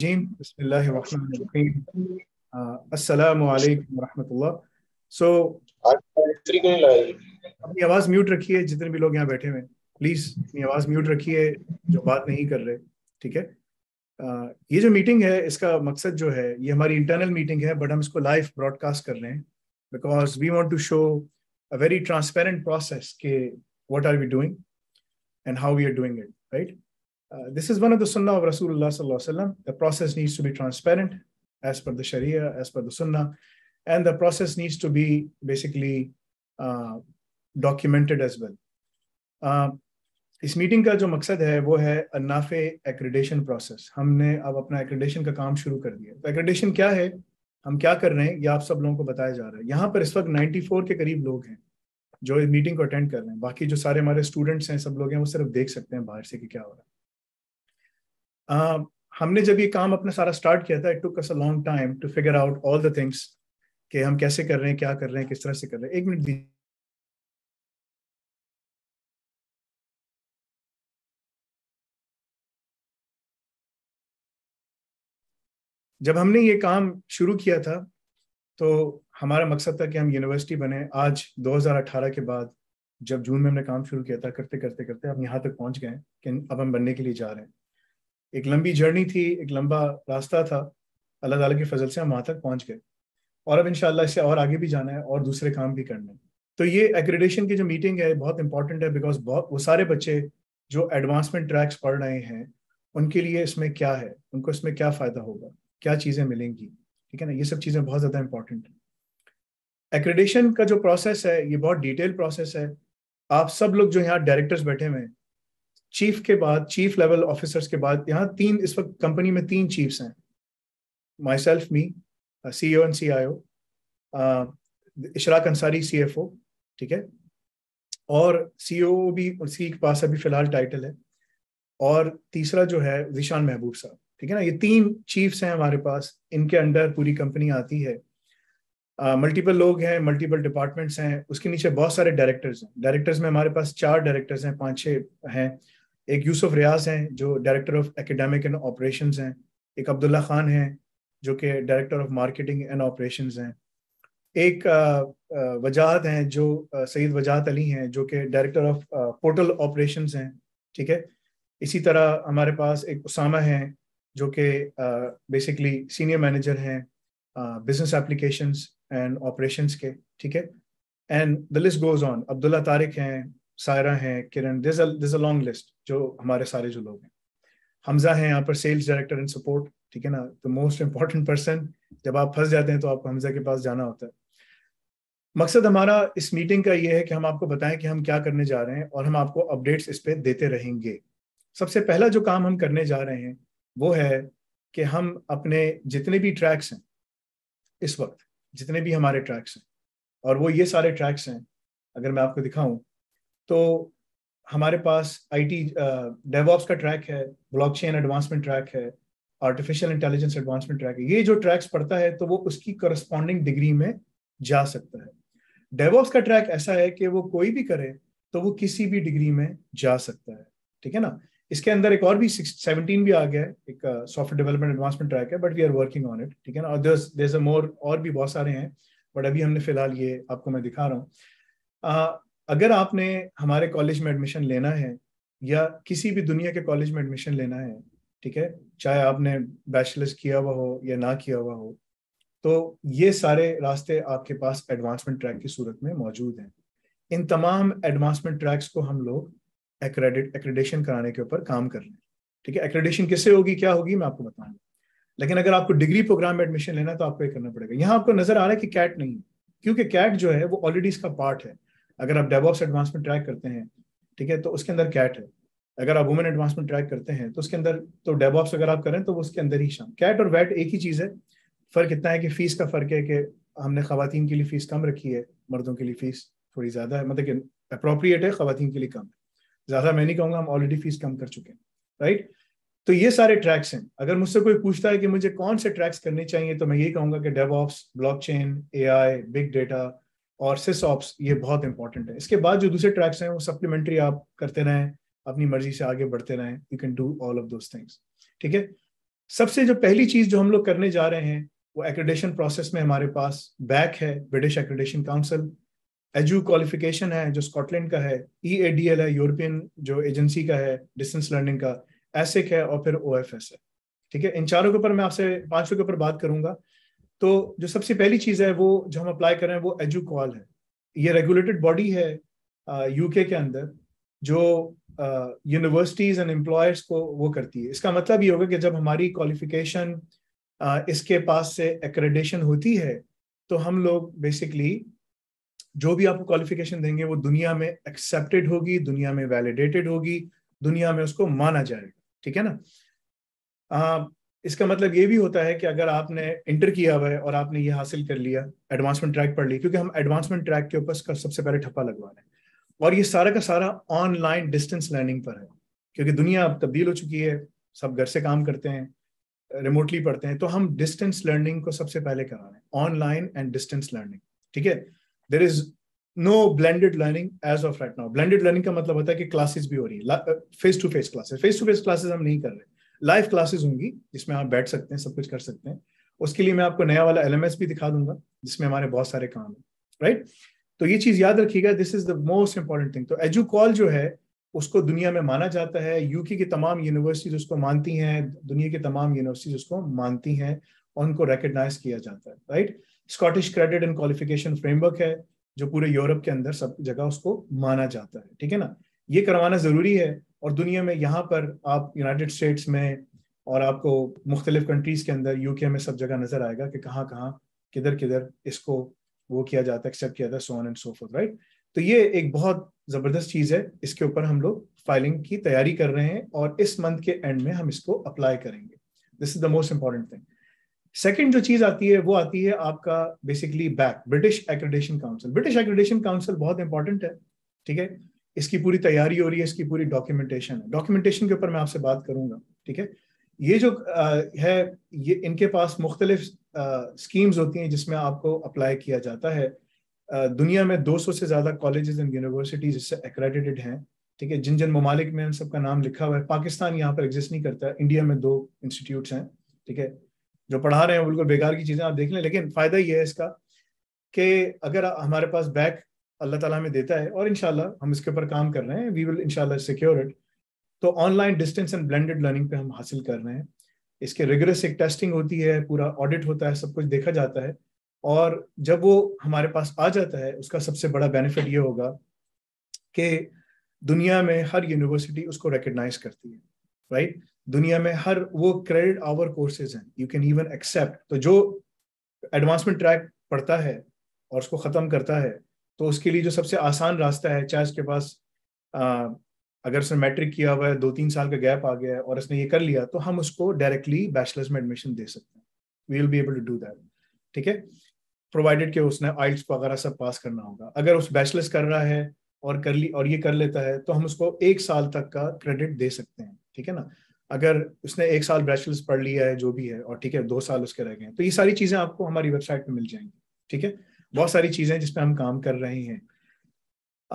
Jim, uh, Assalamu alaikum warahmatullah. So, अपनी आवाज mute रखिए जितने भी लोग यहाँ बैठे हुए प्लीज अपनी आवाज म्यूट रखिए जो बात नहीं कर रहे ठीक है uh, ये जो मीटिंग है इसका मकसद जो है ये हमारी इंटरनल मीटिंग है बट हम इसको लाइव ब्रॉडकास्ट कर रहे हैं because we want to show a very transparent process के what are we doing and how we are doing it right Uh, this is one of the sunnah of Rasulullah. The process needs to be transparent as per the Sharia, as per the sunnah, and the process needs to be basically uh, documented as well. Uh, इस meeting का जो मकसद है वो है अनाफे accreditation process हमने अब अपना एक्रेडेशन का काम शुरू कर दिया तो एक्रेडेशन क्या है हम क्या कर रहे हैं ये आप सब लोगों को बताया जा रहा है यहाँ पर इस वक्त 94 के करीब लोग हैं जो इस मीटिंग को अटेंड कर रहे हैं बाकी जो सारे हमारे स्टूडेंट्स हैं सब लोग हैं वो सिर्फ देख सकते हैं बाहर से कि क्या हो रहा है Um, हमने जब ये काम अपना सारा स्टार्ट किया था it took us a long time to figure out all the things कि हम कैसे कर रहे हैं क्या कर रहे हैं किस तरह से कर रहे हैं एक मिनट दीजिए जब हमने ये काम शुरू किया था तो हमारा मकसद था कि हम यूनिवर्सिटी बने आज 2018 के बाद जब जून में हमने काम शुरू किया था करते करते करते हम यहाँ तक पहुंच गए कि अब हम बनने के लिए जा रहे हैं एक लंबी जर्नी थी एक लंबा रास्ता था अल्लाह ताला की फजल से हम वहाँ तक पहुँच गए और अब इनशाला इससे और आगे भी जाना है और दूसरे काम भी करने हैं तो ये एग्रेडेशन की जो मीटिंग है बहुत इंपॉर्टेंट है बिकॉज बहुत वो सारे बच्चे जो एडवांसमेंट ट्रैक्स पढ़ रहे हैं उनके लिए इसमें क्या है उनको इसमें क्या फ़ायदा होगा क्या चीज़ें मिलेंगी ठीक है ना ये सब चीज़ें बहुत ज़्यादा इंपॉर्टेंट हैं एक्रेडेशन का जो प्रोसेस है ये बहुत डिटेल प्रोसेस है आप सब लोग जो यहाँ डायरेक्टर्स बैठे हुए हैं चीफ के बाद चीफ लेवल ऑफिसर्स के बाद यहाँ तीन इस वक्त कंपनी में तीन चीफ्स हैं myself me C O and C I O Ishraq Ansari C F O ठीक है और सी ओ e भी उसी के पास अभी फिलहाल टाइटल है और तीसरा जो है जिशान महबूब साहब ठीक है ना ये तीन चीफ्स हैं हमारे पास इनके अंडर पूरी कंपनी आती है मल्टीपल uh, लोग हैं मल्टीपल डिपार्टमेंट्स हैं उसके नीचे बहुत सारे डायरेक्टर्स हैं डायरेक्टर्स में हमारे पास चार डायरेक्टर्स हैं पांच छह हैं एक यूसुफ रियाज हैं जो director of academic and operation हैं एक अब्दुल्ला खान हैं जो कि director of marketing and operation हैं एक वजाहत हैं जो सईद वजाहत अली हैं जो कि डायरेक्टर ऑफ पोर्टल ऑपरेशन हैं ठीक है इसी तरह हमारे पास एक उसामा हैं जो कि बेसिकली सीनियर मैनेजर हैं बिजनेस एप्लीकेशंस एंड ऑपरेशंस के ठीक है and the list goes on Abdullah Tariq हैं सायरा हैं Kiran this a long list जो हमारे सारे जो लोग हैं हमजा हैं यहाँ पर सेल्स डायरेक्टर इन सपोर्ट ठीक है ना द मोस्ट इम्पॉर्टेंट पर्सन जब आप फंस जाते हैं तो आपको हमजा के पास जाना होता है मकसद हमारा इस मीटिंग का ये है कि हम आपको बताएं कि हम क्या करने जा रहे हैं और हम आपको अपडेट्स इस पर देते रहेंगे सबसे पहला जो काम हम करने जा रहे हैं वो है कि हम अपने जितने भी ट्रैक्स हैं इस वक्त जितने भी हमारे ट्रैक्स हैं और वो ये सारे ट्रैक्स हैं अगर मैं आपको दिखाऊं तो हमारे पास आईटी डेवॉप्स का ट्रैक है ब्लॉकचेन एडवांसमेंट ट्रैक है आर्टिफिशियल इंटेलिजेंस एडवांसमेंट ट्रैक है ये जो ट्रैक्स पढ़ता है तो वो उसकी करस्पॉन्डिंग डिग्री में जा सकता है डेवॉप्स का ट्रैक ऐसा है कि वो कोई भी करे तो वो किसी भी डिग्री में जा सकता है ठीक है ना इसके अंदर एक और भी सेवनटीन भी आ गया है एक सॉफ्टवेयर डेवलपमेंट एडवांसमेंट ट्रैक है but we are working on it ठीक है ना और मोर और भी बहुत सारे हैं बट अभी हमने फिलहाल ये आपको मैं दिखा रहा हूँ अगर आपने हमारे कॉलेज में एडमिशन लेना है या किसी भी दुनिया के कॉलेज में एडमिशन लेना है ठीक है चाहे आपने बैचलर्स किया हुआ हो या ना किया हुआ हो तो ये सारे रास्ते आपके पास एडवांसमेंट ट्रैक की सूरत में मौजूद हैं इन तमाम एडवांसमेंट ट्रैक्स को हम लोग एक्रेडिट कराने के ऊपर काम कर रहे हैं ठीक है एक्रेडेशन किससे होगी क्या होगी मैं आपको बताऊंगा लेकिन अगर आपको डिग्री प्रोग्राम में एडमिशन लेना है तो आपको ये करना पड़ेगा यहाँ आपको नजर आ रहा है कि कैट नहीं है क्योंकि कैट जो है वो ऑलरेडी इसका पार्ट है अगर आप डेबॉक्स एडवांसमेंट ट्रैक करते हैं ठीक है तो उसके अंदर कैट है अगर आप वुमेन एडवांसमेंट ट्रैक करते हैं तो उसके अंदर तो डेबॉक्स अगर आप करें तो वो उसके अंदर ही शाम कैट और वैट एक ही चीज़ है फ़र्क इतना है कि फ़ीस का फ़र्क है कि हमने खातन के लिए फ़ीस कम रखी है मर्दों के लिए फ़ीस थोड़ी ज़्यादा है मतलब कि अप्रोप्रिएट है खातन के लिए कम है ज़्यादा मैं नहीं कहूँगा हम ऑलरेडी फ़ीस कम कर चुके हैं राइट तो ये सारे ट्रैक्स हैं अगर मुझसे कोई पूछता है कि मुझे कौन से ट्रैक्स करने चाहिए तो मैं यही कहूंगा कि DevOps blockchain AI big data और सिसऑप्स ये बहुत इंपॉर्टेंट है इसके बाद जो दूसरे ट्रैक्स हैं वो सप्लीमेंट्री आप करते रहें अपनी मर्जी से आगे बढ़ते रहें you can do all of those things ठीक है सबसे जो पहली चीज जो हम लोग करने जा रहे हैं वो एक्रेडेशन प्रोसेस में हमारे पास बैक है British accreditation council edu qualification है जो स्कॉटलैंड का है ई ए डी एल है यूरोपियन जो एजेंसी का है डिस्टेंस लर्निंग का एसिक है और फिर ओ एफ एस है ठीक है इन चारों के ऊपर मैं आपसे पांचों के ऊपर बात करूंगा तो जो सबसे पहली चीज है वो जो हम अप्लाई कर रहे हैं वो एजुकॉल है ये रेगुलेटेड बॉडी है यूके के अंदर जो यूनिवर्सिटीज एंड एम्प्लॉयर्स को वो करती है इसका मतलब ये होगा कि जब हमारी क्वालिफिकेशन इसके पास से एक्रेडेशन होती है तो हम लोग बेसिकली जो भी आपको क्वालिफिकेशन देंगे वो दुनिया में एक्सेप्टेड होगी दुनिया में वैलिडेटेड होगी दुनिया में उसको माना जाएगा ठीक है ना इसका मतलब ये भी होता है कि अगर आपने इंटर किया हुआ है और आपने ये हासिल कर लिया एडवांसमेंट ट्रैक पढ़ ली क्योंकि हम एडवांसमेंट ट्रैक के ऊपर सबसे पहले ठप्पा लगवा रहे हैं और ये सारा का सारा ऑनलाइन डिस्टेंस लर्निंग पर है क्योंकि दुनिया अब तब्दील हो चुकी है सब घर से काम करते हैं रिमोटली पढ़ते हैं तो हम डिस्टेंस लर्निंग को सबसे पहले करा रहे हैं ऑनलाइन एंड डिस्टेंस लर्निंग ठीक है there is no blended learning as of right now blended learning का मतलब होता है कि क्लासेस भी हो रही है face to face classes face to face classes हम नहीं कर रहे लाइव क्लासेस होंगी जिसमें आप बैठ सकते हैं सब कुछ कर सकते हैं उसके लिए मैं आपको नया वाला एल भी दिखा दूंगा जिसमें हमारे बहुत सारे काम है राइट तो ये चीज याद रखिएगा this is the most important thing तो एजुकॉल जो है उसको दुनिया में माना जाता है यूके की तमाम यूनिवर्सिटीज उसको मानती हैं दुनिया की तमाम यूनिवर्सिटीज उसको मानती हैं और उनको रिकग्नाइज किया जाता है right Scottish credit and qualification framework है जो पूरे यूरोप के अंदर सब जगह उसको माना जाता है ठीक है ना ये करवाना जरूरी है और दुनिया में यहाँ पर आप यूनाइटेड स्टेट्स में और आपको मुख्तलिफ कंट्रीज के अंदर यूके में सब जगह नजर आएगा कि कहाँ कहाँ किधर किधर इसको वो किया जाता है एक्सेप्ट किया जाता है सोन एंड सोफोर्थ राइट तो ये एक बहुत ज़बरदस्त चीज़ है इसके ऊपर हम लोग फाइलिंग की तैयारी कर रहे हैं और इस मंथ के एंड में हम इसको अप्लाई करेंगे this is the most important thing second जो चीज़ आती है वो आती है आपका basically BAC British accreditation Council British accreditation Council बहुत इंपॉर्टेंट है ठीक है इसकी पूरी तैयारी हो रही है इसकी पूरी डॉक्यूमेंटेशन है डॉक्यूमेंटेशन के ऊपर मैं आपसे बात करूंगा ठीक है ये जो आ, है ये इनके पास मुख्तलिफ स्कीम्स होती हैं जिसमें आपको अप्लाई किया जाता है आ, दुनिया में 200 से ज़्यादा कॉलेजेस एंड यूनिवर्सिटीज इससे एक्रेडिटेड हैं ठीक है जिन जिन ममालिक में उन सबका नाम लिखा हुआ है पाकिस्तान यहाँ पर एग्जिस्ट नहीं करता है इंडिया में दो इंस्टीट्यूट हैं ठीक है जो पढ़ा रहे हैं बिल्कुल बेकार की चीज़ें आप देख लें लेकिन फ़ायदा ये है इसका कि अगर हमारे पास बैक अल्लाह ताला हमें देता है और इनशाला हम इसके ऊपर काम कर रहे हैं वी विल इनशाला सिक्योर इट तो online distance and blended learning पे हम हासिल कर रहे हैं इसके रेगुलर एक टेस्टिंग होती है पूरा ऑडिट होता है सब कुछ देखा जाता है और जब वो हमारे पास आ जाता है उसका सबसे बड़ा बेनिफिट ये होगा कि दुनिया में हर यूनिवर्सिटी उसको रिकग्नाइज करती है राइट right? दुनिया में हर वो क्रेडिट आवर कोर्सेज हैं यू कैन इवन एक्सेप्ट तो जो एडवांसमेंट ट्रैक पढ़ता है और उसको ख़त्म करता है तो उसके लिए जो सबसे आसान रास्ता है चाहे उसके पास आ, अगर उसने मैट्रिक किया हुआ है दो तीन साल का गैप आ गया है और उसने ये कर लिया तो हम उसको डायरेक्टली बैचलर्स में एडमिशन दे सकते हैं we will be able to do that ठीक है प्रोवाइडेड कि उसने आइल्स वगैरह सब पास करना होगा अगर उस बैचलर्स कर रहा है और कर ली और ये कर लेता है तो हम उसको एक साल तक का क्रेडिट दे सकते हैं ठीक है ना अगर उसने एक साल बैचलर्स पढ़ लिया है जो भी है और ठीक है दो साल उसके रह गए हैं तो ये सारी चीज़ें आपको हमारी वेबसाइट पर मिल जाएंगी ठीक है बहुत सारी चीजें जिसपे हम काम कर रहे हैं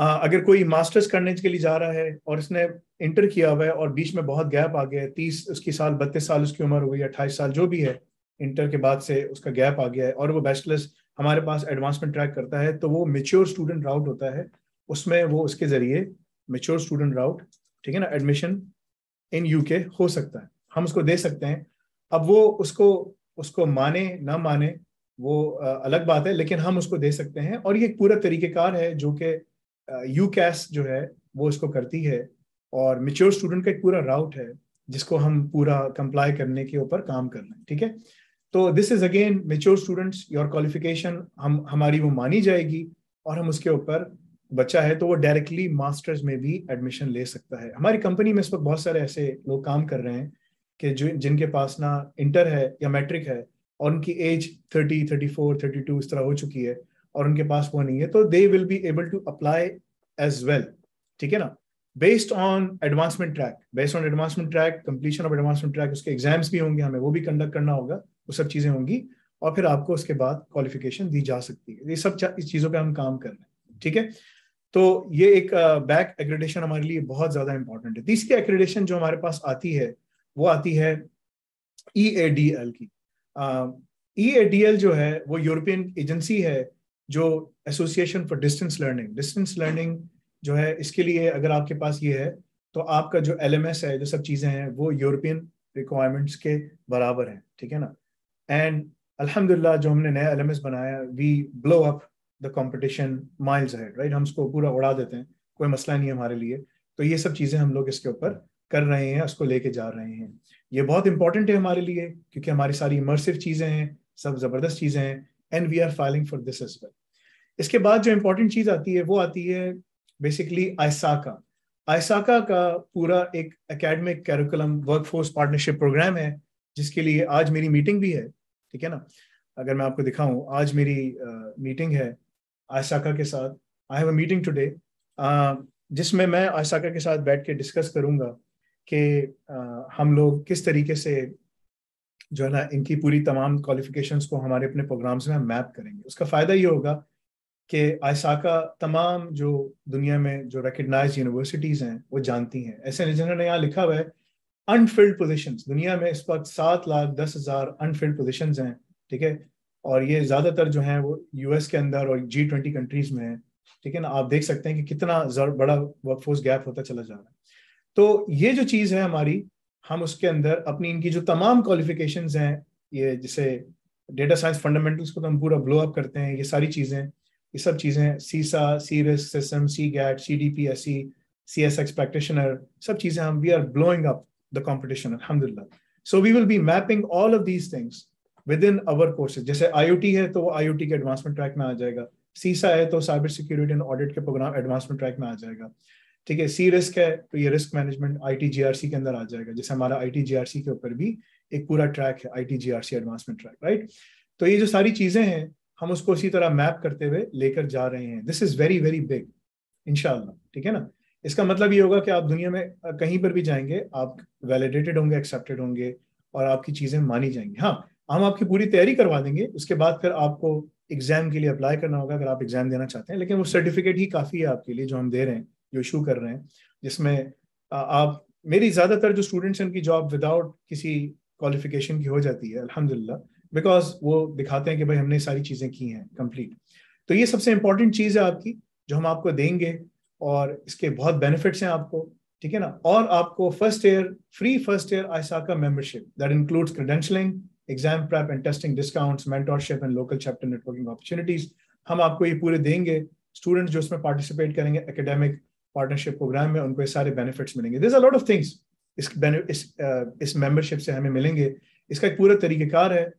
अगर कोई मास्टर्स करने के लिए जा रहा है और इसने इंटर किया हुआ है और बीच में बहुत गैप आ गया है तीस उसकी साल बत्तीस साल उसकी उम्र हो गई अट्ठाईस साल जो भी है इंटर के बाद से उसका गैप आ गया है और वो बैचलर्स हमारे पास एडवांसमेंट ट्रैक करता है तो वो मेच्योर स्टूडेंट राउट होता है उसमें वो उसके जरिए मेच्योर स्टूडेंट राउट ठीक है ना एडमिशन इन यूके हो सकता है हम उसको दे सकते हैं अब वो उसको उसको माने ना माने वो अलग बात है लेकिन हम उसको दे सकते हैं और ये एक पूरा तरीक़ेकार है जो कि यू कैस जो है वो इसको करती है और मेच्योर स्टूडेंट का एक पूरा राउट है जिसको हम पूरा कंप्लाई करने के ऊपर काम कर रहे हैं ठीक है तो this is again mature students your qualification हम हमारी वो मानी जाएगी और हम उसके ऊपर बच्चा है तो वो डायरेक्टली मास्टर्स में भी एडमिशन ले सकता है हमारी कंपनी में इस वक्त बहुत सारे ऐसे लोग काम कर रहे हैं कि जो जिनके पास ना इंटर है या मैट्रिक है और उनकी age thirty thirty four thirty two इस तरह हो चुकी है और उनके पास वो नहीं है तो they will be able to apply as well ठीक है ना based on advancement track based on advancement track completion of advancement track उसके एग्जाम्स भी होंगे हमें वो भी कंडक्ट करना होगा वो सब चीजें होंगी और फिर आपको उसके बाद क्वालिफिकेशन दी जा सकती है ये सब इस चीजों पर हम काम कर रहे हैं ठीक है तो ये एक बैक एग्रेडेशन हमारे लिए बहुत ज्यादा इंपॉर्टेंट है तीसरी एग्रेडेशन जो हमारे पास आती है वो आती है ई ए डी एल की ई ए e जो है वो यूरोपियन एजेंसी है जो association for distance learning distance learning जो है इसके लिए अगर आपके पास ये है तो आपका जो एल है जो सब चीज़ें हैं वो यूरोपियन रिक्वायरमेंट्स के बराबर हैं ठीक है ना एंड अल्हम्दुलिल्लाह जो हमने नया एल बनाया we blow up the competition miles head right हम उसको पूरा उड़ा देते हैं कोई मसला नहीं है हमारे लिए तो ये सब चीज़ें हम लोग इसके ऊपर कर रहे हैं उसको लेके जा रहे हैं ये बहुत इंपॉर्टेंट है हमारे लिए क्योंकि हमारी सारी इमर्सिव चीज़ें हैं सब ज़बरदस्त चीज़ें हैं and we are filing for this as well इसके बाद जो इंपॉर्टेंट चीज़ आती है वो आती है बेसिकली आयसाका आयसाका का पूरा एक academic curriculum workforce partnership program है जिसके लिए आज मेरी मीटिंग भी है ठीक है ना अगर मैं आपको दिखाऊं आज मेरी मीटिंग uh, है आयसाका के साथ I have a meeting today जिसमें मैं आयसाका के साथ बैठ के डिस्कस करूंगा कि हम लोग किस तरीके से जो है ना इनकी पूरी तमाम क्वालिफिकेशंस को हमारे अपने प्रोग्राम्स में हम मैप करेंगे उसका फ़ायदा ये होगा कि आयसाका तमाम जो दुनिया में जो रिकगनाइज यूनिवर्सिटीज़ हैं वो जानती हैं ऐसे जिन्होंने यहाँ लिखा हुआ है अनफिल्ड पोजिशन दुनिया में इस वक्त सात लाख दस हज़ार अनफिल्ड पोजिशन हैं ठीक है और ये ज़्यादातर जो हैं वो यूएस के अंदर और जी ट्वेंटी कंट्रीज़ में है ठीक है ना आप देख सकते हैं कि कितना बड़ा वर्कफोर्स गैप होता चला जा रहा है तो ये जो चीज़ है हमारी हम उसके अंदर अपनी इनकी जो तमाम क्वालिफिकेशन हैं ये जैसे डेटा साइंस फंडामेंटल्स को तो हम पूरा ब्लो अप करते हैं ये सारी चीज़ें ये सब चीज़ें CISA CRISC CISM CGEIT C D P S C C S X practitioner सब चीज़ें हम we are blowing up the competition अलहमदिल्ला so we will be mapping all of these things within our courses जैसे आई है तो वो आई के एडवांसमेंट ट्रैक में आ जाएगा सीसा है तो साइबर सिक्योरिटी एंड ऑडिट के प्रोग्राम एडवांसमेंट ट्रैक में आ जाएगा ठीक है सी रिस्क है तो ये रिस्क मैनेजमेंट आई के अंदर आ जाएगा जैसे हमारा आई के ऊपर भी एक पूरा ट्रैक है आई एडवांसमेंट ट्रैक राइट तो ये जो सारी चीजें हैं हम उसको इसी तरह मैप करते हुए लेकर जा रहे हैं this is very very big इनशाला ठीक है ना इसका मतलब ये होगा कि आप दुनिया में कहीं पर भी जाएंगे आप वैलिडेटेड होंगे एक्सेप्टेड होंगे और आपकी चीजें मानी जाएंगी हाँ हम आपकी पूरी तैयारी करवा देंगे उसके बाद फिर आपको एग्जाम के लिए अप्लाई करना होगा अगर आप एग्जाम देना चाहते हैं लेकिन वो सर्टिफिकेट ही काफी है आपके लिए जो हम दे रहे हैं जो इशू कर रहे हैं जिसमें आप मेरी ज़्यादातर जो स्टूडेंट्स हैं उनकी जॉब विदाउट किसी क्वालिफिकेशन की हो जाती है अलहमदिल्ला बिकॉज वो दिखाते हैं कि भाई हमने सारी चीज़ें की हैं कंप्लीट तो ये सबसे इंपॉर्टेंट चीज़ है आपकी जो हम आपको देंगे और इसके बहुत बेनिफिट्स हैं आपको ठीक है ना और आपको first year free first year ISACA का membership that includes credentialing exam prep and testing discounts mentorship and local chapter networking opportunities हम आपको ये पूरे देंगे स्टूडेंट्स जो इसमें पार्टिसिपेट करेंगे एकेडमिक पार्टनरशिप प्रोग्राम में उनको ये सारे बेनिफिट्स मिलेंगे this a lot of things इस इस uh, इस मेंबरशिप से हमें मिलेंगे इसका एक पूरा तरीक़ेकार है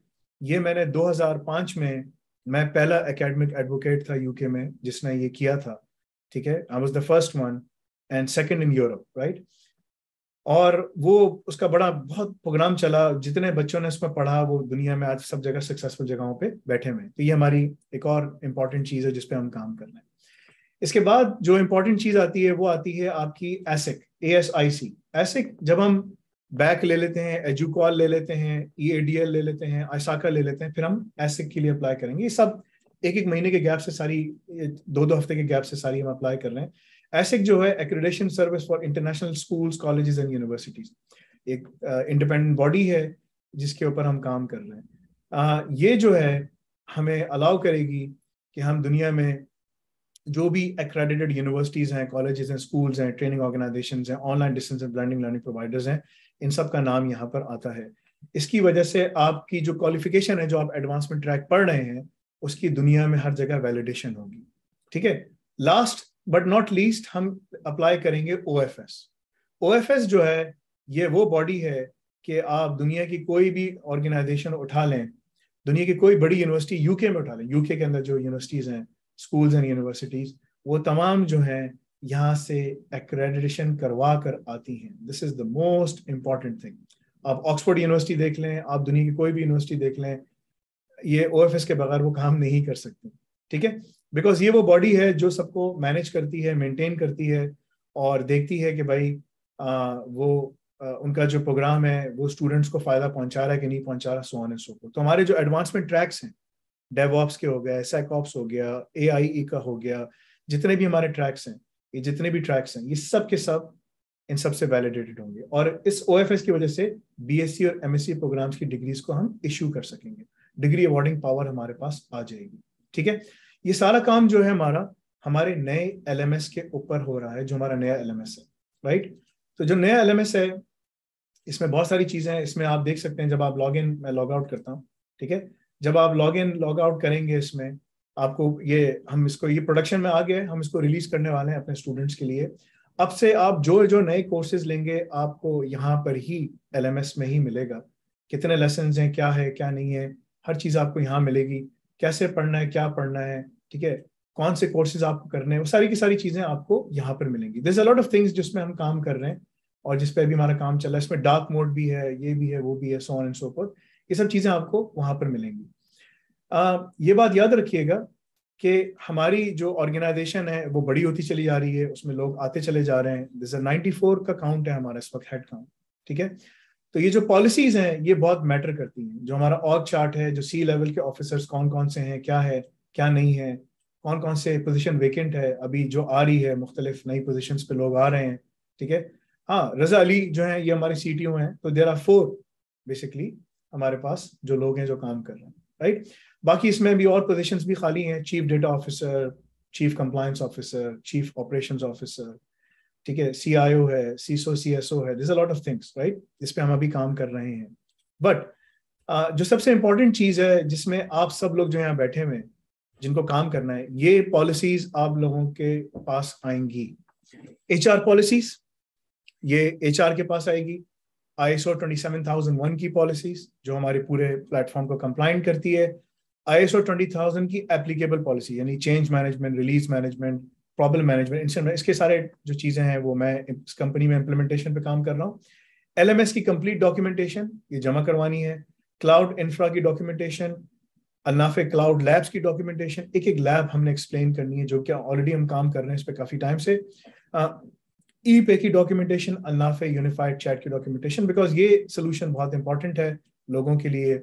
ये मैंने 2005 में मैं पहला एकेडमिक एडवोकेट था यूके में जिसने ये किया था ठीक है I was the first one and second in Europe right और वो उसका बड़ा बहुत प्रोग्राम चला जितने बच्चों ने उसमें पढ़ा वो दुनिया में आज सब जगह सक्सेसफुल जगहों पे बैठे हुए तो ये हमारी एक और इम्पॉर्टेंट चीज़ है जिसपे हम काम कर रहे हैं इसके बाद जो इंपॉर्टेंट चीज आती है वो आती है आपकी एसिक ए एस आई सी एसिक जब हम बैक ले लेते हैं एजुकॉल ले लेते हैं ई ए डी एल ले लेते हैं आशाका ले लेते हैं फिर हम एसिक के लिए अप्लाई करेंगे ये सब एक एक महीने के गैप से सारी दो दो हफ्ते के गैप से सारी हम अप्लाई कर रहे हैं एसिक जो है accreditation service for international schools colleges and universities एक इंडिपेंडेंट uh, बॉडी है जिसके ऊपर हम काम कर रहे हैं uh, ये जो है हमें अलाउ करेगी कि हम दुनिया में जो भी एक्रेडिटेड यूनिवर्सिटीज़ हैं कॉलेजेस हैं स्कूल्स हैं ट्रेनिंग ऑर्गेनाइजेशन हैं online distance and blending learning providers हैं इन सब का नाम यहाँ पर आता है इसकी वजह से आपकी जो क्वालिफिकेशन है जो आप एडवांसमेंट ट्रैक पढ़ रहे हैं उसकी दुनिया में हर जगह वैलिडेशन होगी ठीक है लास्ट बट नॉट लीस्ट हम अप्लाई करेंगे O F S O F S जो है ये वो बॉडी है कि आप दुनिया की कोई भी ऑर्गेनाइजेशन उठा लें दुनिया की कोई बड़ी यूनिवर्सिटी यूके में उठा लें यूके के अंदर जो यूनिवर्सिटीज़ हैं स्कूल्स एंड यूनिवर्सिटीज वो तमाम जो हैं यहाँ से एक्रेडिटेशन करवा कर आती हैं this is the most important thing आप ऑक्सफोर्ड यूनिवर्सिटी देख लें आप दुनिया की कोई भी यूनिवर्सिटी देख लें ये ओ के बगैर वो काम नहीं कर सकते ठीक है बिकॉज ये वो बॉडी है जो सबको मैनेज करती है मेंटेन करती है और देखती है कि भाई आ, वो आ, उनका जो प्रोग्राम है वो स्टूडेंट्स को फ़ायदा पहुंचा रहा है कि नहीं पहुंचा रहा सो को तो हमारे जो एडवांसमेंट ट्रैक्स हैं डेवॉप्स के हो गए सेकॉप्स हो गया ए आई e का हो गया जितने भी हमारे ट्रैक्स हैं ये जितने भी ट्रैक्स हैं ये सब के सब इन सब से वैलिडेटेड होंगे और इस ओ की वजह से बी और एमएससी प्रोग्राम्स की डिग्रीज को हम इशू कर सकेंगे डिग्री अवार्डिंग पावर हमारे पास आ जाएगी ठीक है ये सारा काम जो है हमारा हमारे नए एल के ऊपर हो रहा है जो हमारा नया एल है राइट तो जो नया एल है इसमें बहुत सारी चीजें हैं इसमें आप देख सकते हैं जब आप लॉग इन मैं लॉग आउट करता हूँ ठीक है जब आप लॉग इन लॉग आउट करेंगे इसमें आपको ये हम इसको ये प्रोडक्शन में आ गए हम इसको रिलीज करने वाले हैं अपने स्टूडेंट्स के लिए अब से आप जो जो नए कोर्सेज लेंगे आपको यहाँ पर ही एल में ही मिलेगा कितने लेसन हैं क्या है क्या नहीं है हर चीज़ आपको यहाँ मिलेगी कैसे पढ़ना है क्या पढ़ना है ठीक है कौन से कोर्सेज आपको करने हैं वो सारी की सारी चीज़ें आपको यहाँ पर मिलेंगी दिस अलॉट ऑफ थिंग्स जिसमें हम काम कर रहे हैं और जिसपे अभी हमारा काम चल रहा है इसमें डार्क मोड भी है ये भी है वो भी है so on and so forth ये सब चीज़ें आपको वहां पर मिलेंगी आ, ये बात याद रखिएगा कि हमारी जो ऑर्गेनाइजेशन है वो बड़ी होती चली जा रही है उसमें लोग आते चले जा रहे हैं दिस नाइनटी फोर का काउंट है हमारा इस वक्त हेड काउंट ठीक है तो ये जो पॉलिसीज हैं ये बहुत मैटर करती हैं जो हमारा और चार्ट है जो सी लेवल के ऑफिसर्स कौन कौन से हैं क्या है क्या नहीं है कौन कौन से पोजीशन वेकेंट है अभी जो आ रही है मुख्तलिफ नई पोजिशन पे लोग आ रहे हैं ठीक है हाँ रजा अली जो है ये हमारे सी टी ओ हैं तो देर आर फोर बेसिकली हमारे पास जो लोग हैं जो काम कर रहे हैं राइट बाकी इसमें भी और पोजिशन भी खाली हैं chief data officer chief compliance officer chief operation officer ठीक है सी आई ओ है सीसो सी एस ओ है this a lot of things right इस पर हम अभी काम कर रहे हैं बट uh, जो सबसे इंपॉर्टेंट चीज है जिसमें आप सब लोग जो यहाँ बैठे हुए जिनको काम करना है ये पॉलिसीज आप लोगों के पास आएंगी एच आर पॉलिसीज ये एच आर के पास आएगी आईएसओ 27001 की पॉलिसीज जो हमारे पूरे प्लेटफॉर्म को कंप्लाइंट करती है आईएसओ 20000 की एप्लीकेबल पॉलिसी यानी change management release management problem management instant इसके सारे जो चीज़ें हैं वो मैं इस कंपनी में इंप्लीमेंटेशन पे काम कर रहा हूँ एल की कंप्लीट डॉक्यूमेंटेशन ये जमा करवानी है क्लाउड इंफ्रा की डॉक्यूमेंटेशन अनाफे क्लाउड लैब्स की डॉक्यूमेंटेशन एक एक लैब हमने एक्सप्लेन करनी है जो कि ऑलरेडी हम काम कर रहे हैं इस पर काफ़ी टाइम से ई पे की डॉक्यूमेंटेशन अनाफे यूनिफाइड चैट की डॉक्यूमेंटेशन बिकॉज ये सोल्यूशन बहुत इंपॉर्टेंट है लोगों के लिए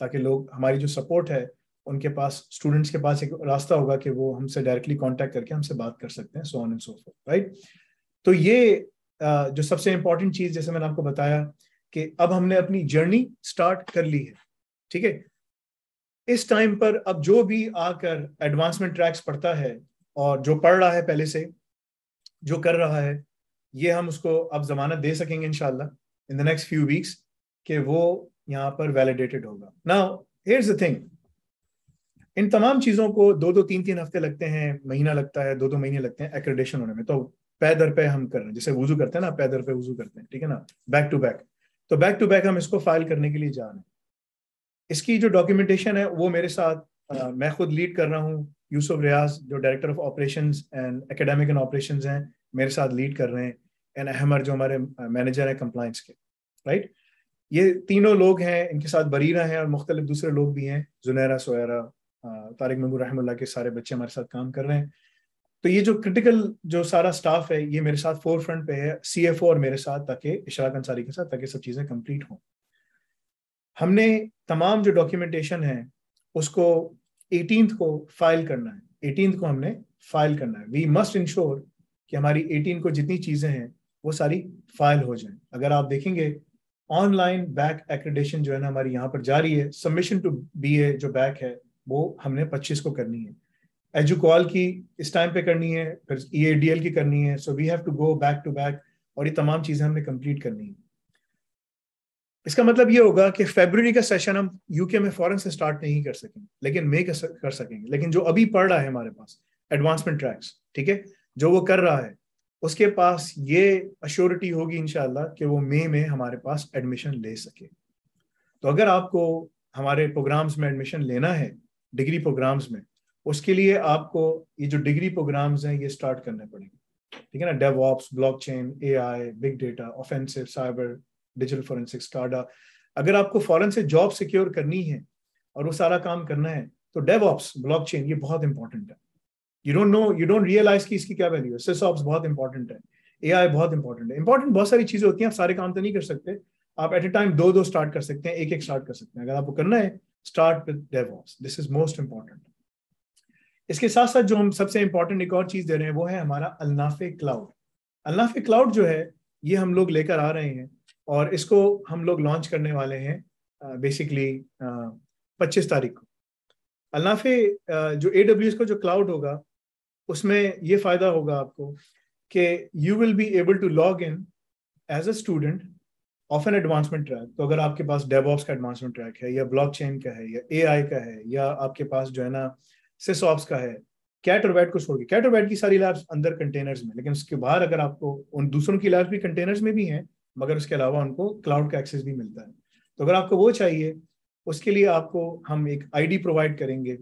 ताकि लोग हमारी जो सपोर्ट है उनके पास स्टूडेंट्स के पास एक रास्ता होगा कि वो हमसे डायरेक्टली कॉन्टेक्ट करके हमसे बात कर सकते हैं so on and so forth right तो ये जो सबसे इंपॉर्टेंट चीज जैसे मैंने आपको बताया कि अब हमने अपनी जर्नी स्टार्ट कर ली है ठीक है इस टाइम पर अब जो भी आकर एडवांसमेंट ट्रैक्स पढ़ता है और जो पढ़ रहा है पहले से जो कर रहा है ये हम उसको अब जमानत दे सकेंगे इनशाला in the next few weeks के वो यहाँ पर वैलिडेटेड होगा ना हेयर्स द थिंग इन तमाम चीज़ों को दो दो तीन तीन हफ्ते लगते हैं महीना लगता है दो दो महीने लगते हैं एक्रेडेशन होने में तो पैदर पे हम कर रहे हैं जैसे वजू करते हैं ना पैदर पे वजू करते हैं ठीक है ना बैक टू बैक तो बैक टू बैक हम इसको फाइल करने के लिए जा रहे हैं इसकी जो डॉक्यूमेंटेशन है वो मेरे साथ आ, मैं खुद लीड कर रहा हूँ यूसुफ रियाज जो director of operation and academic and operation हैं मेरे साथ लीड कर रहे हैं एन अहमर जो हमारे मैनेजर हैं कंप्लाइंस के राइट ये तीनों लोग हैं इनके साथ बरीरा हैं और मुख्तलिफ दूसरे लोग भी हैं जुनैरा सोरा तारिक मंगू रहमुल्ला के सारे बच्चे हमारे साथ काम कर रहे हैं तो ये जो क्रिटिकल जो सारा स्टाफ है ये मेरे साथ फोर फ्रंट पे है सी एफ ओ और मेरे साथ ताकि इशराक अंसारी के साथ ताकि सब चीज़ें कंप्लीट हों हमने तमाम जो डॉक्यूमेंटेशन है उसको एटीन को फाइल करना है एटीन को हमने फाइल करना है वी मस्ट इंश्योर कि हमारी एटीन को जितनी चीज़ें हैं वो सारी फाइल हो जाए अगर आप देखेंगे ऑनलाइन बैक एक्रेडेशन जो है ना हमारी यहाँ पर जारी है सबमिशन टू बी जो बैक है वो हमने 25 को करनी है एजुकॉल की इस टाइम पे करनी है फिर ई e की करनी है so we have to go back to back और ये तमाम चीज़ें हमने कंप्लीट करनी है इसका मतलब ये होगा कि फेबर का सेशन हम यूके में फॉरन से स्टार्ट नहीं कर सकेंगे लेकिन मे कर सकेंगे लेकिन जो अभी पढ़ रहा है हमारे पास एडवांसमेंट ट्रैक्स ठीक है जो वो कर रहा है उसके पास ये अश्योरिटी होगी इनशाला कि वो मई में हमारे पास एडमिशन ले सके तो अगर आपको हमारे प्रोग्राम्स में एडमिशन लेना है डिग्री प्रोग्राम्स में उसके लिए आपको ये जो डिग्री प्रोग्राम्स हैं ये स्टार्ट करने पड़ेंगे ठीक है ना dev chain A I big data offensive cyber digital forensic स्टाडा अगर आपको फॉरन से जॉब सिक्योर करनी है और वो सारा काम करना है तो डेव ब्लॉक चेन ये बहुत इंपॉर्टेंट है you don't know you don't realise की इसकी क्या वैल्यू है ऑप्स बहुत इंपॉर्टेंट है ए आई बहुत इंपॉर्टेंट है इंपॉर्टेंट बहुत सारी चीजें होती हैं आप सारे काम तो नहीं कर सकते आप एट ए टाइम दो दो स्टार्ट कर सकते हैं एक एक स्टार्ट कर सकते हैं अगर आपको करना है start with DevOps this is most important इसके साथ साथ जो हम सबसे इंपॉर्टेंट एक और चीज दे रहे हैं वो है हमारा अल्नाफे क्लाउड अल्नाफे क्लाउड जो है ये हम लोग लेकर आ रहे हैं और इसको हम लोग लॉन्च करने वाले हैं बेसिकली पच्चीस तारीख को अल्नाफे जो ए का जो क्लाउड होगा उसमें ये फायदा होगा आपको कि you will be able to log in as a student of an advancement track तो अगर आपके पास डेबॉप्स का एडवांसमेंट ट्रैक है या चेन का है या आई का है या आपके पास जो है ना ऑप्स का है कैट और वैट को छोड़ के कैट और वैट की सारी लैब्स अंदर कंटेनर्स में लेकिन उसके बाहर अगर आपको उन दूसरों की लैब्स भी कंटेनर्स में भी हैं मगर उसके अलावा उनको क्लाउड का एक्सेस भी मिलता है तो अगर आपको वो चाहिए उसके लिए आपको हम एक आईडी प्रोवाइड करेंगे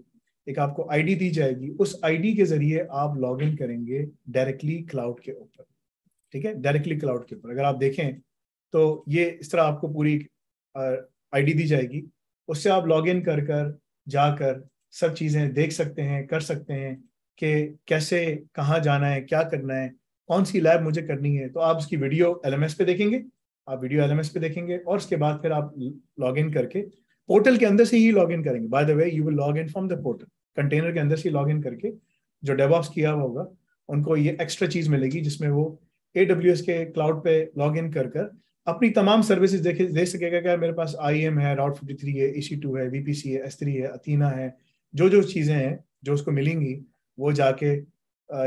एक आपको आईडी दी जाएगी उस आईडी के जरिए आप लॉग इन करेंगे डायरेक्टली क्लाउड के ऊपर ठीक है डायरेक्टली क्लाउड के ऊपर अगर आप देखें तो ये इस तरह आपको पूरी आईडी दी जाएगी उससे आप लॉग इन कर कर जाकर सब चीज़ें देख सकते हैं कर सकते हैं कि कैसे कहाँ जाना है क्या करना है कौन सी लैब मुझे करनी है तो आप उसकी वीडियो एल पे देखेंगे आप वीडियो एल पे देखेंगे और उसके बाद फिर आप लॉग इन करके पोर्टल के अंदर से ही लॉग इन करेंगे by the way you will log in from the portal container के अंदर से लॉग इन करके जो डेवॉक्स किया हुआ होगा उनको ये एक्स्ट्रा चीज मिलेगी जिसमें वो ए के क्लाउड पे लॉग इन कर कर अपनी तमाम सर्विसेज देखे देख सकेगा क्या मेरे पास आई एम है राउट फिफ्टी थ्री है ई e टू है सी है एस थ्री है अथीना है जो जो चीज़ें हैं जो उसको मिलेंगी वो जाके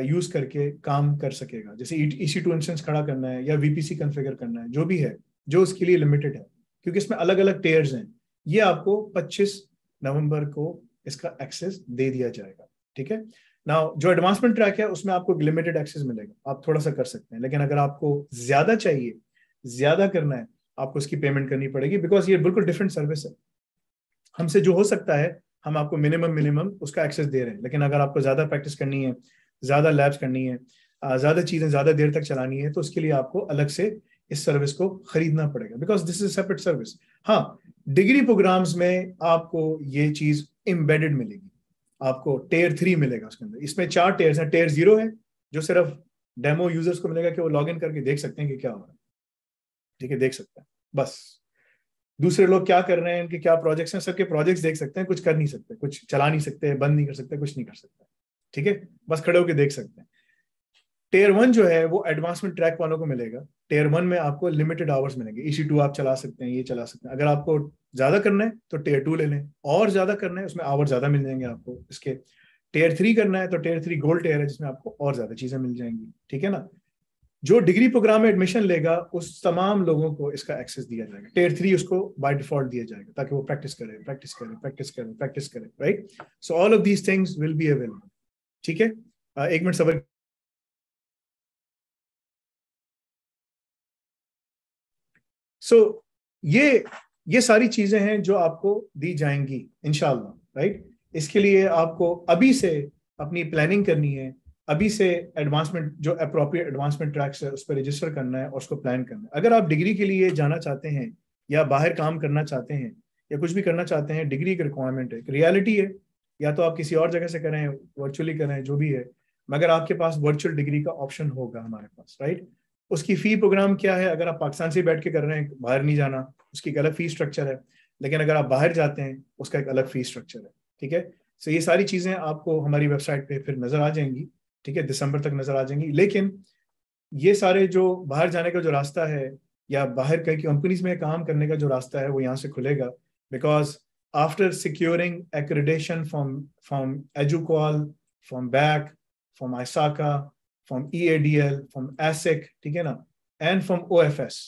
यूज़ करके काम कर सकेगा जैसे ई सी टू इंस्टेंस खड़ा करना है या सी कॉन्फ़िगर करना है जो भी है जो उसके लिए लिमिटेड है क्योंकि इसमें अलग अलग टेयर्स हैं ये आपको 25 नवंबर को इसका एक्सेस दे दिया जाएगा ठीक है ना जो एडवांसमेंट ट्रैक है उसमें आपको लिमिटेड एक्सेस मिलेगा आप थोड़ा सा कर सकते हैं लेकिन अगर आपको ज्यादा चाहिए ज्यादा करना है आपको उसकी पेमेंट करनी पड़ेगी बिकॉज ये बिल्कुल डिफरेंट सर्विस है हमसे जो हो सकता है हम आपको मिनिमम मिनिमम उसका एक्सेस दे रहे हैं लेकिन अगर आपको ज्यादा प्रैक्टिस करनी है ज्यादा लैब्स करनी है ज्यादा चीजें ज्यादा देर तक चलानी है तो उसके लिए आपको अलग से इस सर्विस को खरीदना पड़ेगा because this is separate service हाँ डिग्री प्रोग्राम्स में आपको ये चीज इम्बेडेड मिलेगी आपको टेयर थ्री मिलेगा उसके अंदर इसमें चार टेयर हैं टेयर जीरो है जो सिर्फ डेमो यूजर्स को मिलेगा कि वो लॉग इन करके देख सकते हैं कि क्या हो रहा है ठीक है देख सकते हैं बस दूसरे लोग क्या कर रहे हैं उनके क्या प्रोजेक्ट्स हैं सबके प्रोजेक्ट्स देख सकते हैं कुछ कर नहीं सकते कुछ चला नहीं सकते बंद नहीं कर सकते कुछ नहीं कर सकते ठीक है बस खड़े होकर देख सकते हैं टेयर वन जो है वो एडवांसमेंट ट्रैक वालों को मिलेगा टेयर वन में आपको लिमिटेड आवर्स मिलेंगे इसी टू आप चला सकते हैं ये चला सकते हैं अगर आपको ज्यादा करना है तो टेयर टू ले लें और ज्यादा करना है उसमें आवर ज्यादा मिल जाएंगे आपको इसके टेयर थ्री करना है तो टेयर थ्री गोल्ड टेयर है जिसमें आपको और ज्यादा चीजें मिल जाएंगी ठीक है ना जो डिग्री प्रोग्राम में एडमिशन लेगा उस तमाम लोगों को इसका एक्सेस दिया जाएगा टेयर थ्री उसको बाय डिफॉल्ट दिया जाएगा ताकि वो प्रैक्टिस करे प्रैक्टिस करे प्रैक्टिस करे प्रैक्टिस करे right so all of these things will be available ठीक है एक मिनट सबर सो so, ये ये सारी चीजें हैं जो आपको दी जाएंगी इनशाला राइट इसके लिए आपको अभी से अपनी प्लानिंग करनी है अभी से एडवांसमेंट जो अप्रोप्रिएट एडवांसमेंट ट्रैक्स है उस पर रजिस्टर करना है और उसको प्लान करना है अगर आप डिग्री के लिए जाना चाहते हैं या बाहर काम करना चाहते हैं या कुछ भी करना चाहते हैं डिग्री की रिक्वायरमेंट है रियलिटी है या तो आप किसी और जगह से करें वर्चुअली करें जो भी है मगर आपके पास वर्चुअल डिग्री का ऑप्शन होगा हमारे पास राइट उसकी फी प्रोग्राम क्या है अगर आप पाकिस्तान से बैठ के कर रहे हैं बाहर नहीं जाना उसकी एक अलग फी स्ट्रक्चर है लेकिन अगर आप बाहर जाते हैं उसका एक अलग फी स्ट्रक्चर है ठीक है सो ये सारी चीज़ें आपको हमारी वेबसाइट पे फिर नज़र आ जाएंगी ठीक है दिसंबर तक नज़र आ जाएंगी लेकिन ये सारे जो बाहर जाने का जो रास्ता है या बाहर कहीं कंपनीज में काम करने का जो रास्ता है वो यहाँ से खुलेगा because after securing accreditation from from Educal from back from ISACA from E ADL from ASIC ठीक है ना and from O F S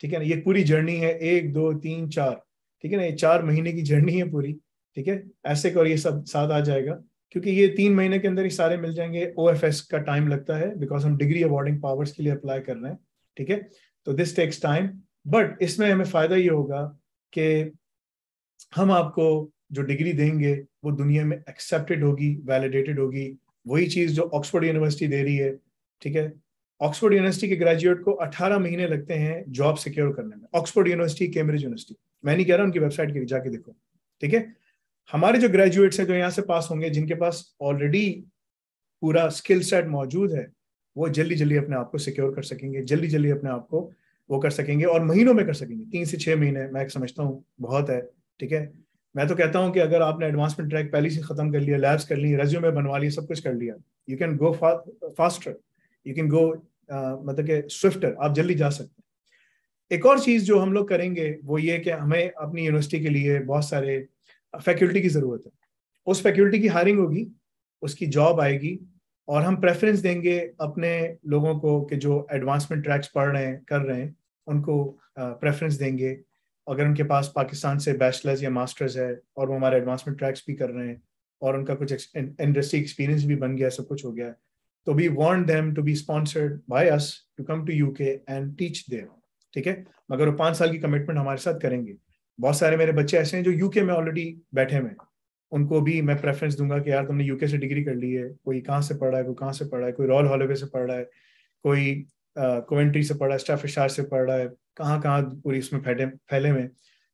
ठीक है ना ये पूरी जर्नी है एक दो तीन चार ठीक है ना ये चार महीने की जर्नी है पूरी ठीक है एसेक और ये सब साथ आ जाएगा क्योंकि ये तीन महीने के अंदर ही सारे मिल जाएंगे ओ एफ एस का टाइम लगता है बिकॉज हम डिग्री अवॉर्डिंग पावर्स के लिए अप्लाई कर रहे हैं ठीक है तो दिस टेक्स टाइम बट इसमें हमें फायदा ये होगा कि हम आपको जो डिग्री देंगे वो दुनिया में एक्सेप्टेड होगी वैलिडेटेड होगी वही चीज जो ऑक्सफोर्ड यूनिवर्सिटी दे रही है ठीक है ऑक्सफोर्ड यूनिवर्सिटी के ग्रेजुएट को 18 महीने लगते हैं जॉब सिक्योर करने में ऑक्सफोर्ड यूनिवर्सिटी कैम्ब्रिज यूनिवर्सिटी मैं नहीं कह रहा उनकी वेबसाइट के जाके देखो ठीक है हमारे जो ग्रेजुएट्स हैं जो यहाँ से पास होंगे जिनके पास ऑलरेडी पूरा स्किल सेट मौजूद है वो जल्दी जल्दी अपने आप को सिक्योर कर सकेंगे जल्दी जल्दी अपने आप को वो कर सकेंगे और महीनों में कर सकेंगे तीन से छह महीने मैं समझता हूँ बहुत है ठीक है मैं तो कहता हूं कि अगर आपने एडवांसमेंट ट्रैक पहले से खत्म कर लिया लैब्स कर ली में बनवा लिया सब कुछ कर लिया you can go faster you can go मतलब कि स्विफ्टर आप जल्दी जा सकते हैं एक और चीज़ जो हम लोग करेंगे वो ये कि हमें अपनी यूनिवर्सिटी के लिए बहुत सारे फैकल्टी uh, की ज़रूरत है उस फैकल्टी की हायरिंग होगी उसकी जॉब आएगी और हम प्रेफरेंस देंगे अपने लोगों को कि जो एडवांसमेंट ट्रैक्स पढ़ रहे हैं कर रहे हैं उनको प्रेफरेंस uh, देंगे अगर उनके पास पाकिस्तान से बैचलर्स या मास्टर्स है और वो हमारे एडवांसमेंट ट्रैक्स भी कर रहे हैं और उनका कुछ इंडस्ट्री एक्सपीरियंस भी बन गया सब कुछ हो गया तो we want them to be sponsored by us to come to K and teach them ठीक है मगर वो पाँच साल की कमिटमेंट हमारे साथ करेंगे बहुत सारे मेरे बच्चे ऐसे हैं जो यूके में ऑलरेडी बैठे हुए हैं उनको भी मैं प्रेफरेंस दूंगा कि यार तुमने यूके से डिग्री कर ली है कोई कहाँ से पढ़ा है कोई कहाँ से पढ़ा है कोई रॉयल हॉलीवे से पढ़ रहा है कोई कोवेंट्री से पढ़ा स्टाफिशार से पढ़ रहा है कहाँ कहाँ पूरी इसमें फैले फैले हुए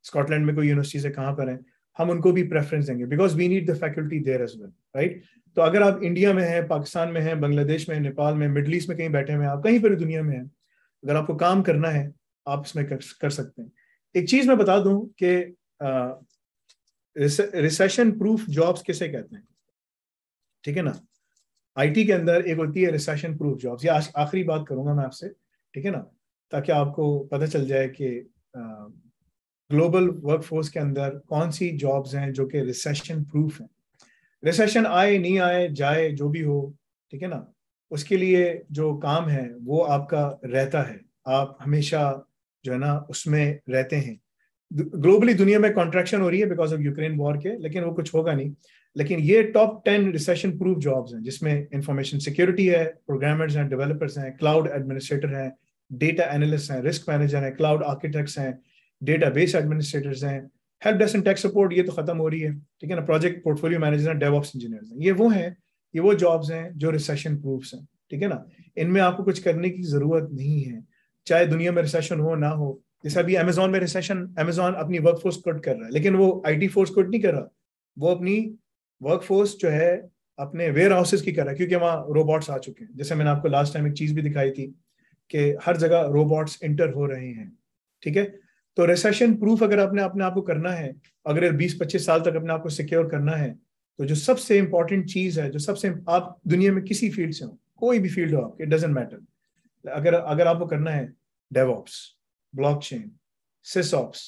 स्कॉटलैंड में कोई यूनिवर्सिटी से कहाँ पर है हम उनको भी प्रेफरेंस देंगे because we need the faculty there as well right तो अगर आप इंडिया में हैं पाकिस्तान में हैं बांग्लादेश में नेपाल में मिडल ईस्ट में कहीं बैठे हुए आप कहीं पर दुनिया में हैं अगर आपको काम करना है आप इसमें कर, कर सकते हैं एक चीज मैं बता दूं कि रिसेशन प्रूफ जॉब्स किसे कहते हैं ठीक है ना आईटी के अंदर एक होती है रिसेशन प्रूफ जॉब्स ये आखिरी बात करूंगा मैं आपसे ठीक है ना ताकि आपको पता चल जाए कि ग्लोबल वर्कफोर्स के अंदर कौन सी जॉब्स हैं जो कि रिसेशन प्रूफ हैं रिसेशन आए नहीं आए जाए जो भी हो ठीक है ना उसके लिए जो काम है वो आपका रहता है आप हमेशा जो है ना उसमें रहते हैं ग्लोबली दुनिया में कॉन्ट्रैक्शन हो रही है बिकॉज ऑफ यूक्रेन वॉर के लेकिन वो कुछ होगा नहीं लेकिन ये top ten recession proof jobs हैं जिसमें इंफॉर्मेशन सिक्योरिटी है प्रोग्रामर्स हैं डेवलपर्स हैं क्लाउड एडमिनिस्ट्रेटर हैं डेटा एनालिस्ट हैं रिस्क मैनेजर हैं क्लाउड आर्किटेक्ट्स हैं डेटा बेस एडमिनिस्ट्रेटर्स हैं help desk and tech support ये तो खत्म हो रही है ठीक है ना प्रोजेक्ट पोर्टफोलियो मैनेजर हैं डेवॉप्स इंजीनियर्स हैं ये वो हैं ये वो जॉब्स हैं जो रिसेशन प्रूफ्स हैं ठीक है ना इनमें आपको कुछ करने की जरूरत नहीं है चाहे दुनिया में रिसेशन हो ना हो जैसे अभी अमेजोन में रिसेशन अमेजोन अपनी वर्क फोर्स कट कर रहा है लेकिन वो आई टी फोर्स कट नहीं कर रहा वो अपनी वर्कफोर्स जो है अपने वेयर हाउसेज की कर रहा है क्योंकि वहाँ रोबोट्स आ चुके हैं जैसे मैंने आपको लास्ट टाइम एक चीज भी दिखाई थी कि हर जगह रोबोट्स इंटर हो रहे हैं ठीक है तो रिसेशन प्रूफ अगर आपने अपने आप को करना है अगर बीस पच्चीस साल तक अपने आप को सिक्योर करना है तो जो सबसे इंपॉर्टेंट चीज है जो सबसे आप दुनिया में किसी फील्ड से हो कोई भी फील्ड हो आपके डजेंट मैटर अगर अगर आपको करना है DevOps blockchain SysOps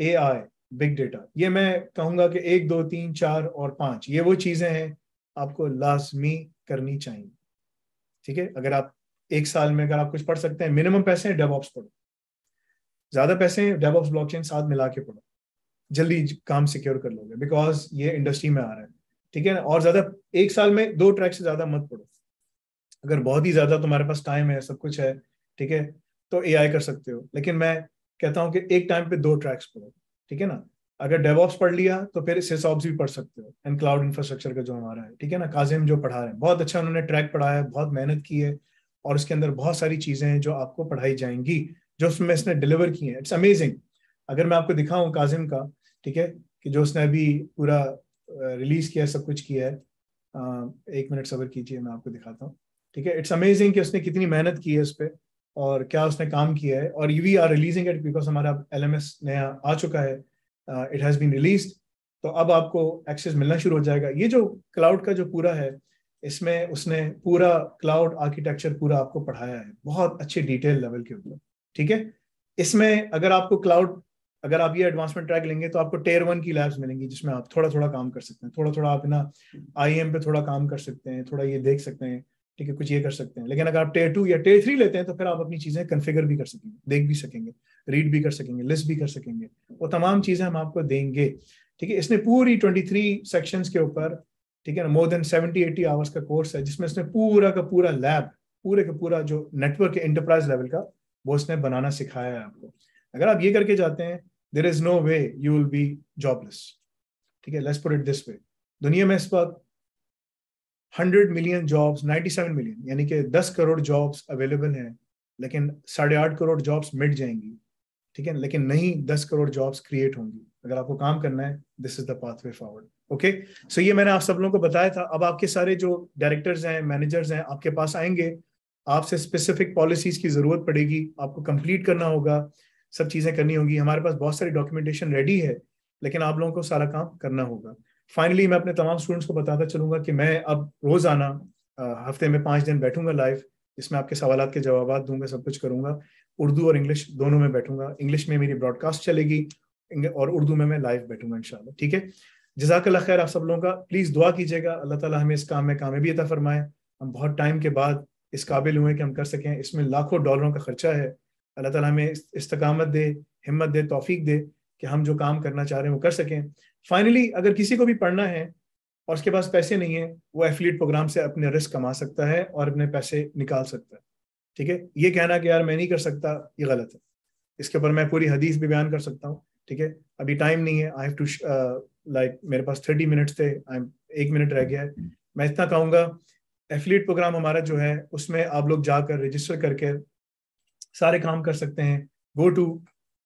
A I big data ये मैं कहूंगा कि एक दो तीन चार और पांच ये वो चीजें हैं आपको लाजमी करनी चाहिए ठीक है अगर आप एक साल में अगर आप कुछ पढ़ सकते हैं मिनिमम पैसे हैं डेवॉप्स पढ़ो ज्यादा पैसे हैं डेवॉप्स ब्लॉकचेन साथ मिला के पढ़ो जल्दी काम सिक्योर कर लोगे बिकॉज ये इंडस्ट्री में आ रहा है ठीक है ना और ज्यादा एक साल में दो ट्रैक से ज्यादा मत पढ़ो अगर बहुत ही ज्यादा तुम्हारे पास टाइम है सब कुछ है ठीक है तो ए कर सकते हो लेकिन मैं कहता हूँ कि एक टाइम पे दो ट्रैक्स पढ़ो ठीक है ना अगर डेवॉप्स पढ़ लिया तो फिर सिसऑप्स भी पढ़ सकते हो एंड क्लाउड इंफ्रास्ट्रक्चर का जो हमारा है ठीक है ना काजिम जो पढ़ा रहे हैं बहुत अच्छा उन्होंने ट्रैक पढ़ा है बहुत मेहनत की है और उसके अंदर बहुत सारी चीजें हैं जो आपको पढ़ाई जाएंगी जो उसमें इसने डिलीवर की हैं इट्स अमेजिंग अगर मैं आपको दिखाऊं काजिम का ठीक है कि जो उसने अभी पूरा रिलीज किया है सब कुछ किया है एक मिनट सबर कीजिए मैं आपको दिखाता हूँ ठीक है इट्स अमेजिंग कि उसने कितनी मेहनत की है उस पर और क्या उसने काम किया है और we are releasing it because हमारा एल नया आ चुका है इट हैज़ बीन रिलीज तो अब आपको एक्सेस मिलना शुरू हो जाएगा ये जो क्लाउड का जो पूरा है इसमें उसने पूरा क्लाउड आर्किटेक्चर पूरा आपको पढ़ाया है बहुत अच्छे डिटेल लेवल के ऊपर ठीक है इसमें अगर आपको क्लाउड अगर आप ये एडवांसमेंट ट्रैक लेंगे तो आपको टेयर वन की लैब्स मिलेंगी जिसमें आप थोड़ा थोड़ा काम कर सकते हैं थोड़ा थोड़ा आप ना आई पे थोड़ा काम कर सकते हैं थोड़ा ये देख सकते हैं ठीक है कुछ ये कर सकते हैं लेकिन अगर आप टेयर टू या टेयर थ्री लेते हैं तो फिर आप अपनी चीज़ें कन्फिगर भी कर सकेंगे देख भी सकेंगे रीड भी कर सकेंगे लिस्ट भी कर सकेंगे वो तमाम चीज़ें हम आपको देंगे ठीक है इसने पूरी ट्वेंटी थ्री सेक्शन के ऊपर ठीक है ना more than seventy eighty hours का कोर्स है जिसमें इसने पूरा का पूरा लैब पूरे का पूरा जो नेटवर्क है इंटरप्राइज लेवल का वो इसने बनाना सिखाया है आपको अगर आप ये करके जाते हैं there is no way you will be jobless ठीक है let's put it this way दुनिया में इस वक्त हंड्रेड मिलियन जॉब्स 97 मिलियन यानी कि 10 करोड़ जॉब्स अवेलेबल हैं लेकिन साढ़े आठ करोड़ जॉब्स मिट जाएंगी ठीक है लेकिन नहीं 10 करोड़ जॉब्स क्रिएट होंगी अगर आपको काम करना है this is the pathway forward okay so ये मैंने आप सब लोगों को बताया था अब आपके सारे जो डायरेक्टर्स हैं मैनेजर्स हैं आपके पास आएंगे आपसे स्पेसिफिक पॉलिसीज की जरूरत पड़ेगी आपको कंप्लीट करना होगा सब चीजें करनी होगी हमारे पास बहुत सारी डॉक्यूमेंटेशन रेडी है लेकिन आप लोगों को सारा काम करना होगा फाइनली मैं अपने तमाम स्टूडेंट्स को बताता चलूंगा कि मैं अब रोजाना हफ्ते में पाँच दिन बैठूंगा लाइव जिसमें आपके सवाल के जवाब दूंगा सब कुछ करूंगा उर्दू और इंग्लिश दोनों में बैठूंगा इंग्लिश में मेरी ब्रॉडकास्ट चलेगी और उर्दू में मैं लाइव बैठूंगा इनशाला ठीक है जजाक खैर आप सब लोगों का प्लीज़ दुआ कीजिएगा अल्लाह ताला हमें इस काम में कामयाबी अता फरमाए हम बहुत टाइम के बाद इस काबिल हुए कि हम कर सकें इसमें लाखों डॉलरों का खर्चा है अल्लाह ताला हमें इस्तकामत दे हिम्मत दे तोफीक दे कि हम जो काम करना चाह रहे हैं वो कर सकें फाइनली अगर किसी को भी पढ़ना है और उसके पास पैसे नहीं है वो एफिलेट प्रोग्राम से अपने रिस्क कमा सकता है और अपने पैसे निकाल सकता है ठीक है ये कहना कि यार मैं नहीं कर सकता ये गलत है इसके ऊपर मैं पूरी हदीस भी बयान कर सकता हूँ ठीक है अभी टाइम नहीं है आई हैव टू लाइक मेरे पास थर्टी मिनट्स थे आई एक मिनट रह गया है मैं इतना कहूँगा एफिलेट प्रोग्राम हमारा जो है उसमें आप लोग जाकर रजिस्टर करके सारे काम कर सकते हैं go to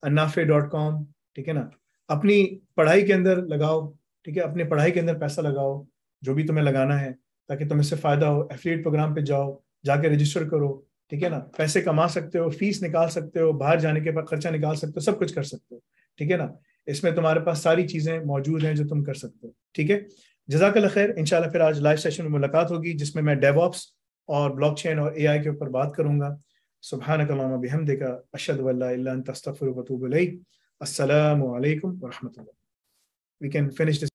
Anafe dot com ठीक है ना अपनी पढ़ाई के अंदर लगाओ ठीक है अपनी पढ़ाई के अंदर पैसा लगाओ जो भी तुम्हें लगाना है ताकि तुम्हें इससे फायदा हो एफिलेट प्रोग्राम पे जाओ जाके रजिस्टर करो ठीक है ना पैसे कमा सकते हो फीस निकाल सकते हो बाहर जाने के बाद खर्चा निकाल सकते हो सब कुछ कर सकते हो ठीक है ना इसमें तुम्हारे पास सारी चीजें मौजूद हैं जो तुम कर सकते हो ठीक है जजाक खैर इंशाल्लाह फिर आज लाइव सेशन में मुलाकात होगी जिसमें मैं डेवॉप्स और चेन और आई के ऊपर बात करूंगा सुबह कलाम बिहम देखा अशद वल्ला तस्तफ़र वतूब Assalamu alaikum wa rahmatullah. We can finish this.